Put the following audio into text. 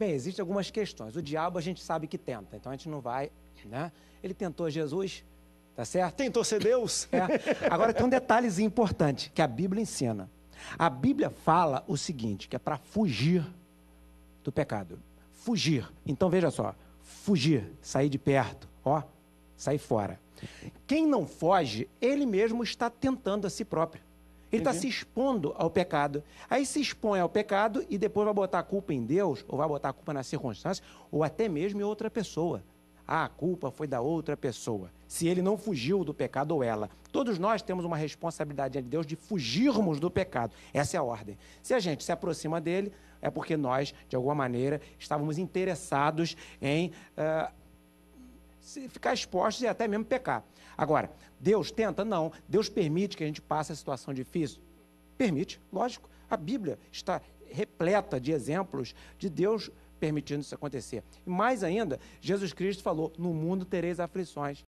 Bem, existem algumas questões. O diabo a gente sabe que tenta, então a gente não vai, né? Ele tentou Jesus, tá certo? Tentou ser Deus. É. Agora tem um detalhezinho importante que a Bíblia ensina. A Bíblia fala o seguinte, que é para fugir do pecado. Fugir. Então veja só, fugir, sair de perto, ó, sair fora. Quem não foge, ele mesmo está tentando a si próprio. Ele está se expondo ao pecado. Aí se expõe ao pecado e depois vai botar a culpa em Deus, ou vai botar a culpa na circunstância, ou até mesmo em outra pessoa. Ah, a culpa foi da outra pessoa. Se ele não fugiu do pecado ou ela. Todos nós temos uma responsabilidade de Deus de fugirmos do pecado. Essa é a ordem. Se a gente se aproxima dele, é porque nós, de alguma maneira, estávamos interessados em uh, se ficar expostos e até mesmo pecar. Agora, Deus tenta? Não. Deus permite que a gente passe a situação difícil? Permite, lógico. A Bíblia está repleta de exemplos de Deus permitindo isso acontecer. E mais ainda, Jesus Cristo falou: No mundo tereis aflições.